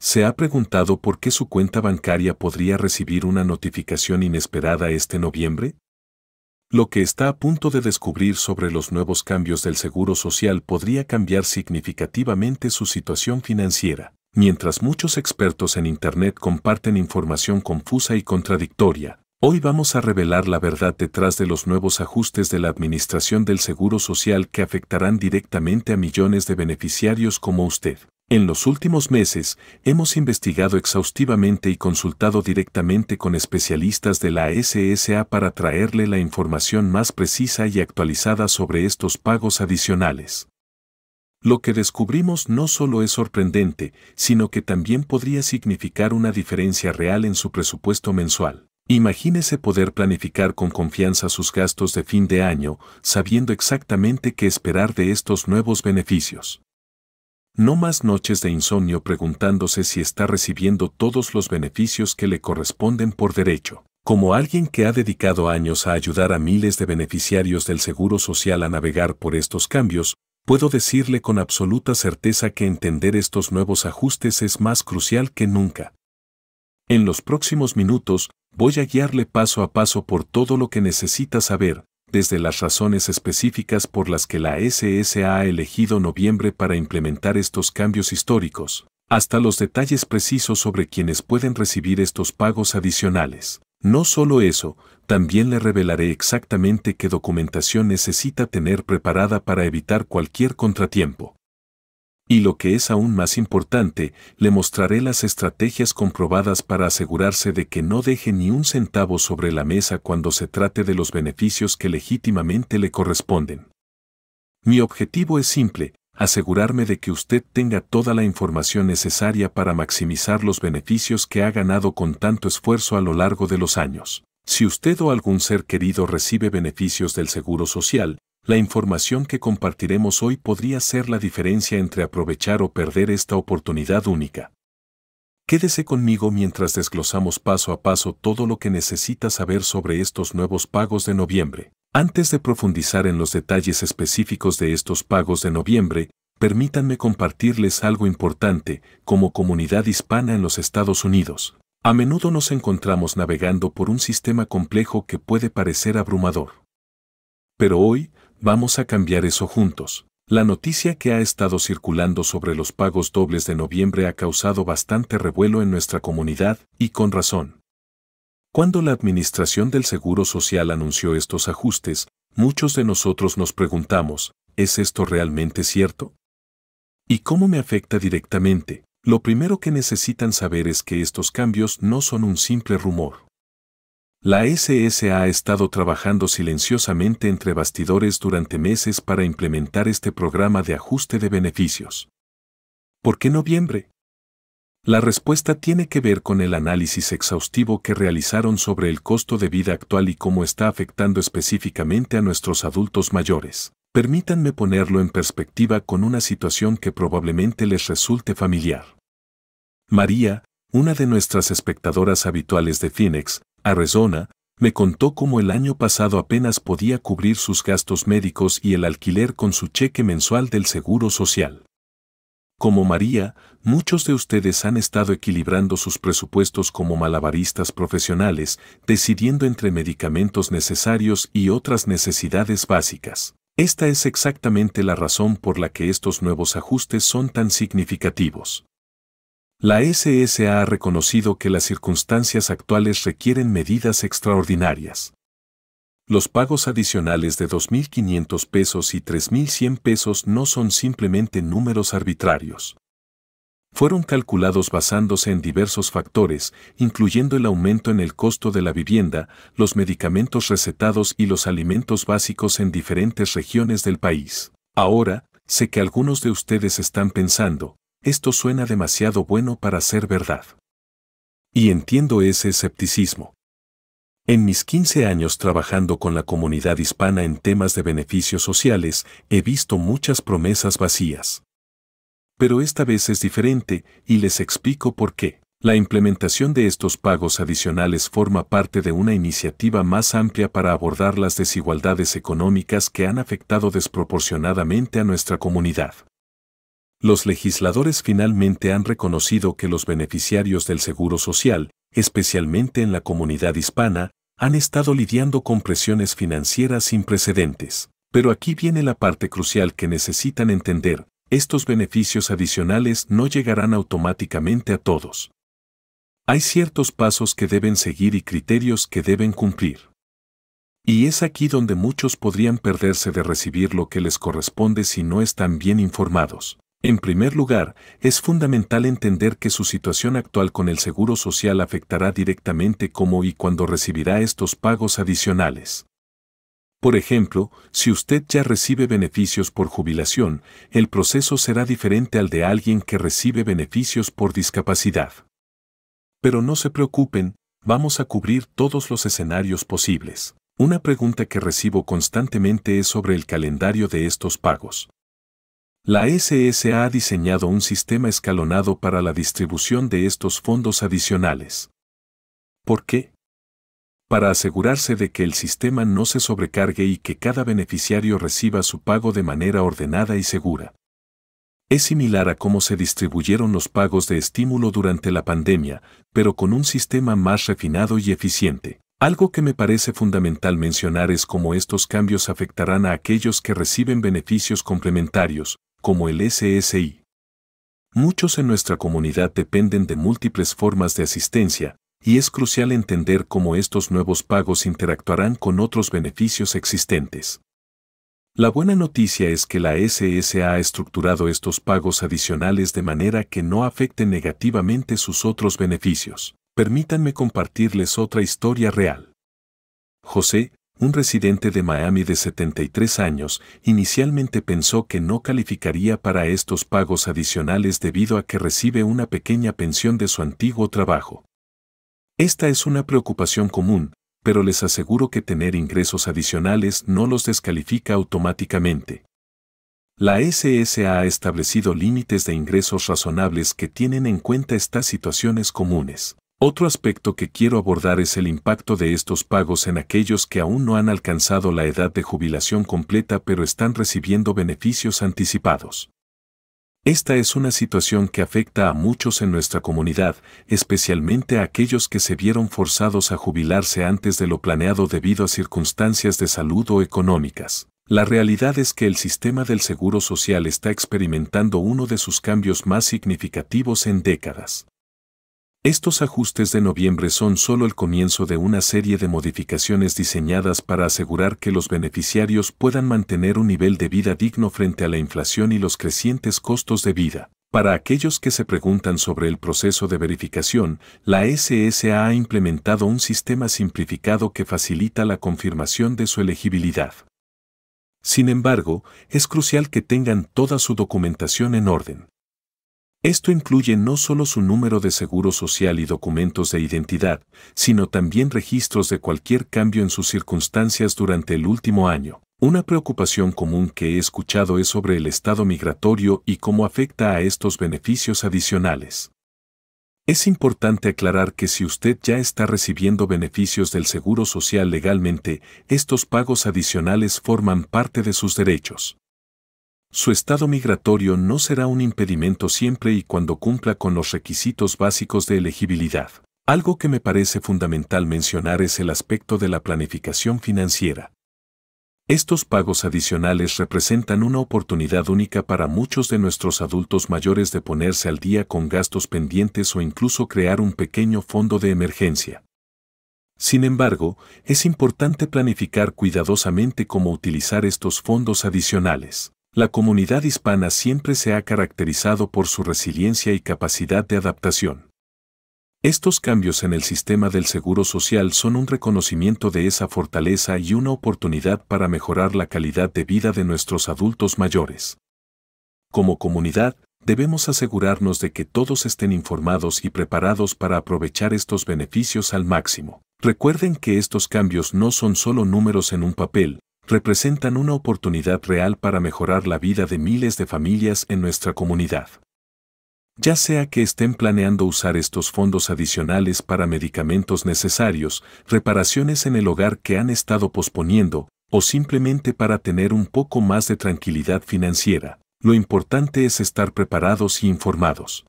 se ha preguntado por qué su cuenta bancaria podría recibir una notificación inesperada este noviembre? Lo que está a punto de descubrir sobre los nuevos cambios del Seguro Social podría cambiar significativamente su situación financiera, mientras muchos expertos en Internet comparten información confusa y contradictoria. Hoy vamos a revelar la verdad detrás de los nuevos ajustes de la Administración del Seguro Social que afectarán directamente a millones de beneficiarios como usted. En los últimos meses, hemos investigado exhaustivamente y consultado directamente con especialistas de la SSA para traerle la información más precisa y actualizada sobre estos pagos adicionales. Lo que descubrimos no solo es sorprendente, sino que también podría significar una diferencia real en su presupuesto mensual. Imagínese poder planificar con confianza sus gastos de fin de año, sabiendo exactamente qué esperar de estos nuevos beneficios. No más noches de insomnio preguntándose si está recibiendo todos los beneficios que le corresponden por derecho. Como alguien que ha dedicado años a ayudar a miles de beneficiarios del Seguro Social a navegar por estos cambios, puedo decirle con absoluta certeza que entender estos nuevos ajustes es más crucial que nunca. En los próximos minutos, voy a guiarle paso a paso por todo lo que necesita saber, desde las razones específicas por las que la SSA ha elegido noviembre para implementar estos cambios históricos, hasta los detalles precisos sobre quienes pueden recibir estos pagos adicionales. No solo eso, también le revelaré exactamente qué documentación necesita tener preparada para evitar cualquier contratiempo. Y lo que es aún más importante, le mostraré las estrategias comprobadas para asegurarse de que no deje ni un centavo sobre la mesa cuando se trate de los beneficios que legítimamente le corresponden. Mi objetivo es simple, asegurarme de que usted tenga toda la información necesaria para maximizar los beneficios que ha ganado con tanto esfuerzo a lo largo de los años. Si usted o algún ser querido recibe beneficios del Seguro Social, la información que compartiremos hoy podría ser la diferencia entre aprovechar o perder esta oportunidad única. Quédese conmigo mientras desglosamos paso a paso todo lo que necesita saber sobre estos nuevos pagos de noviembre. Antes de profundizar en los detalles específicos de estos pagos de noviembre, permítanme compartirles algo importante como comunidad hispana en los Estados Unidos. A menudo nos encontramos navegando por un sistema complejo que puede parecer abrumador. Pero hoy vamos a cambiar eso juntos. La noticia que ha estado circulando sobre los pagos dobles de noviembre ha causado bastante revuelo en nuestra comunidad, y con razón. Cuando la Administración del Seguro Social anunció estos ajustes, muchos de nosotros nos preguntamos, ¿es esto realmente cierto? ¿Y cómo me afecta directamente? Lo primero que necesitan saber es que estos cambios no son un simple rumor. La SSA ha estado trabajando silenciosamente entre bastidores durante meses para implementar este programa de ajuste de beneficios. ¿Por qué noviembre? La respuesta tiene que ver con el análisis exhaustivo que realizaron sobre el costo de vida actual y cómo está afectando específicamente a nuestros adultos mayores. Permítanme ponerlo en perspectiva con una situación que probablemente les resulte familiar. María, una de nuestras espectadoras habituales de Phoenix, Arizona, me contó cómo el año pasado apenas podía cubrir sus gastos médicos y el alquiler con su cheque mensual del Seguro Social. Como María, muchos de ustedes han estado equilibrando sus presupuestos como malabaristas profesionales, decidiendo entre medicamentos necesarios y otras necesidades básicas. Esta es exactamente la razón por la que estos nuevos ajustes son tan significativos. La SSA ha reconocido que las circunstancias actuales requieren medidas extraordinarias. Los pagos adicionales de 2.500 pesos y 3.100 pesos no son simplemente números arbitrarios. Fueron calculados basándose en diversos factores, incluyendo el aumento en el costo de la vivienda, los medicamentos recetados y los alimentos básicos en diferentes regiones del país. Ahora, sé que algunos de ustedes están pensando, esto suena demasiado bueno para ser verdad. Y entiendo ese escepticismo. En mis 15 años trabajando con la comunidad hispana en temas de beneficios sociales, he visto muchas promesas vacías. Pero esta vez es diferente y les explico por qué. La implementación de estos pagos adicionales forma parte de una iniciativa más amplia para abordar las desigualdades económicas que han afectado desproporcionadamente a nuestra comunidad. Los legisladores finalmente han reconocido que los beneficiarios del Seguro Social, especialmente en la comunidad hispana, han estado lidiando con presiones financieras sin precedentes. Pero aquí viene la parte crucial que necesitan entender. Estos beneficios adicionales no llegarán automáticamente a todos. Hay ciertos pasos que deben seguir y criterios que deben cumplir. Y es aquí donde muchos podrían perderse de recibir lo que les corresponde si no están bien informados. En primer lugar, es fundamental entender que su situación actual con el Seguro Social afectará directamente cómo y cuándo recibirá estos pagos adicionales. Por ejemplo, si usted ya recibe beneficios por jubilación, el proceso será diferente al de alguien que recibe beneficios por discapacidad. Pero no se preocupen, vamos a cubrir todos los escenarios posibles. Una pregunta que recibo constantemente es sobre el calendario de estos pagos. La SSA ha diseñado un sistema escalonado para la distribución de estos fondos adicionales. ¿Por qué? Para asegurarse de que el sistema no se sobrecargue y que cada beneficiario reciba su pago de manera ordenada y segura. Es similar a cómo se distribuyeron los pagos de estímulo durante la pandemia, pero con un sistema más refinado y eficiente. Algo que me parece fundamental mencionar es cómo estos cambios afectarán a aquellos que reciben beneficios complementarios, como el SSI. Muchos en nuestra comunidad dependen de múltiples formas de asistencia, y es crucial entender cómo estos nuevos pagos interactuarán con otros beneficios existentes. La buena noticia es que la SSA ha estructurado estos pagos adicionales de manera que no afecten negativamente sus otros beneficios. Permítanme compartirles otra historia real. José, un residente de Miami de 73 años, inicialmente pensó que no calificaría para estos pagos adicionales debido a que recibe una pequeña pensión de su antiguo trabajo. Esta es una preocupación común, pero les aseguro que tener ingresos adicionales no los descalifica automáticamente. La SSA ha establecido límites de ingresos razonables que tienen en cuenta estas situaciones comunes. Otro aspecto que quiero abordar es el impacto de estos pagos en aquellos que aún no han alcanzado la edad de jubilación completa pero están recibiendo beneficios anticipados. Esta es una situación que afecta a muchos en nuestra comunidad, especialmente a aquellos que se vieron forzados a jubilarse antes de lo planeado debido a circunstancias de salud o económicas. La realidad es que el sistema del seguro social está experimentando uno de sus cambios más significativos en décadas. Estos ajustes de noviembre son solo el comienzo de una serie de modificaciones diseñadas para asegurar que los beneficiarios puedan mantener un nivel de vida digno frente a la inflación y los crecientes costos de vida. Para aquellos que se preguntan sobre el proceso de verificación, la SSA ha implementado un sistema simplificado que facilita la confirmación de su elegibilidad. Sin embargo, es crucial que tengan toda su documentación en orden. Esto incluye no solo su número de seguro social y documentos de identidad, sino también registros de cualquier cambio en sus circunstancias durante el último año. Una preocupación común que he escuchado es sobre el estado migratorio y cómo afecta a estos beneficios adicionales. Es importante aclarar que si usted ya está recibiendo beneficios del Seguro Social legalmente, estos pagos adicionales forman parte de sus derechos. Su estado migratorio no será un impedimento siempre y cuando cumpla con los requisitos básicos de elegibilidad. Algo que me parece fundamental mencionar es el aspecto de la planificación financiera. Estos pagos adicionales representan una oportunidad única para muchos de nuestros adultos mayores de ponerse al día con gastos pendientes o incluso crear un pequeño fondo de emergencia. Sin embargo, es importante planificar cuidadosamente cómo utilizar estos fondos adicionales. La comunidad hispana siempre se ha caracterizado por su resiliencia y capacidad de adaptación. Estos cambios en el sistema del seguro social son un reconocimiento de esa fortaleza y una oportunidad para mejorar la calidad de vida de nuestros adultos mayores. Como comunidad, debemos asegurarnos de que todos estén informados y preparados para aprovechar estos beneficios al máximo. Recuerden que estos cambios no son solo números en un papel, representan una oportunidad real para mejorar la vida de miles de familias en nuestra comunidad. Ya sea que estén planeando usar estos fondos adicionales para medicamentos necesarios, reparaciones en el hogar que han estado posponiendo, o simplemente para tener un poco más de tranquilidad financiera, lo importante es estar preparados y informados.